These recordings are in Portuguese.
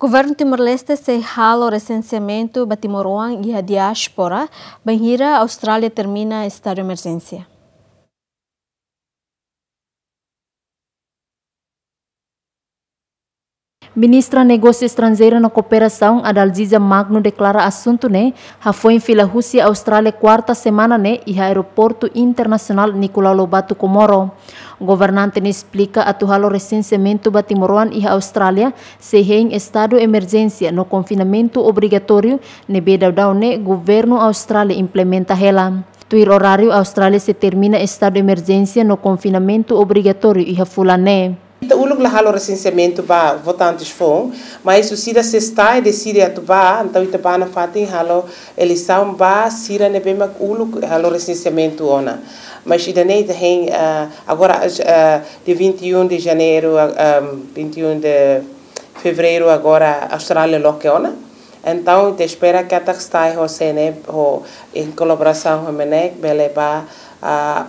Governo Timor-Leste rala o recenseamento Batimoruan e a diáspora. Banheira, Austrália termina estado de emergência. Ministra Negócio Estrangeiro na Cooperação, Adalgisa Magno, declara assunto, né? Já foi em fila Rússia, Austrália, quarta semana, né? E Aeroporto Internacional Nicolau Lobato Comoro. O governante né, explica atuá-lo recenseamento Batimoruan e Austrália se em estado emergência no confinamento obrigatório, né? Bedaudau, né? Governo Austrália implementa ela. Tuir horário, Austrália se termina estado emergência no confinamento obrigatório e a fulané. Então, o lugar halo recenseamento ba votantes fom, mas o sida se está e decide atuar, então itaba na fatin halo eleição ba sira ne bem o lugar halo recenseamento ona. Mas ainda nei de hen ah, agora ah, ah, de 21 de janeiro, 21 de fevereiro agora Austrália é loque é ona. Então, te espera que a taxai ho em colaboração com o Menec,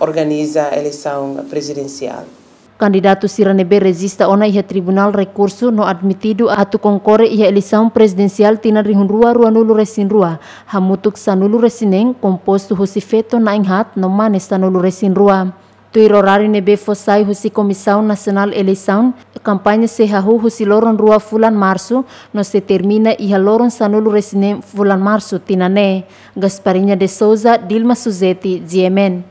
organize organiza a eleição presidencial. Candidato Siranebe resista ona ia tribunal recurso no admitido atu e ia eleição presidencial tina rihunrua ruanulu resinrua. Hamutuk sanulu resineng composto husifeto na inhat no manes sanulu rua Tuirorari nebe fosai husi Comissão Nacional Eleição, campanha se rahu husi loron rua fulan março, no se termina e loron sanulu resinem fulan março tinané. Gasparinha de Souza, Dilma suzeti gmn